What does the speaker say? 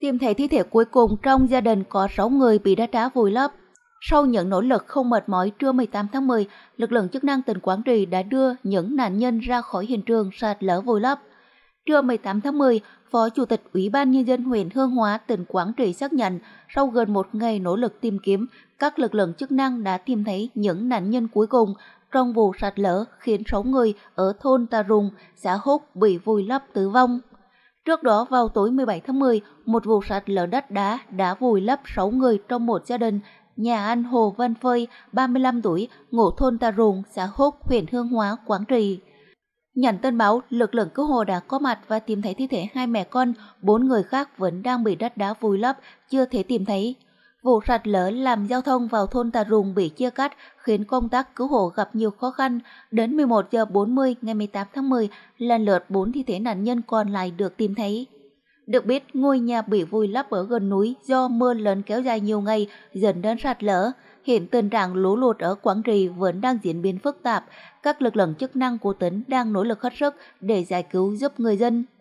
Tìm thấy thi thể cuối cùng trong gia đình có 6 người bị đá đá vùi lấp. Sau những nỗ lực không mệt mỏi trưa 18 tháng 10, lực lượng chức năng tỉnh Quảng Trị đã đưa những nạn nhân ra khỏi hiện trường sạt lở vùi lấp. Trưa 18 tháng 10, Phó Chủ tịch Ủy ban Nhân dân huyện Hương Hóa, tỉnh Quảng Trị xác nhận sau gần một ngày nỗ lực tìm kiếm, các lực lượng chức năng đã tìm thấy những nạn nhân cuối cùng trong vụ sạt lở khiến 6 người ở thôn Tà Rùng, xã Húc bị vùi lấp tử vong. Trước đó vào tối 17 tháng 10, một vụ sạt lở đất đá đã vùi lấp 6 người trong một gia đình nhà anh Hồ Văn Phơi, 35 tuổi, ngụ thôn Tà Rùng, xã Húc, huyện Hương Hóa, Quảng Trị. Nhận tin báo, lực lượng cứu hộ đã có mặt và tìm thấy thi thể hai mẹ con, bốn người khác vẫn đang bị đất đá vùi lấp, chưa thể tìm thấy. Vụ sạt lở làm giao thông vào thôn Tà Rùng bị chia cắt, khiến công tác cứu hộ gặp nhiều khó khăn. Đến 11 giờ 40 ngày 18 tháng 10, lần lượt 4 thi thể nạn nhân còn lại được tìm thấy. Được biết, ngôi nhà bị vùi lấp ở gần núi do mưa lớn kéo dài nhiều ngày dẫn đến sạt lở. Hiện tình trạng lũ lụt ở Quảng Trị vẫn đang diễn biến phức tạp. Các lực lượng chức năng của tỉnh đang nỗ lực hết sức để giải cứu giúp người dân.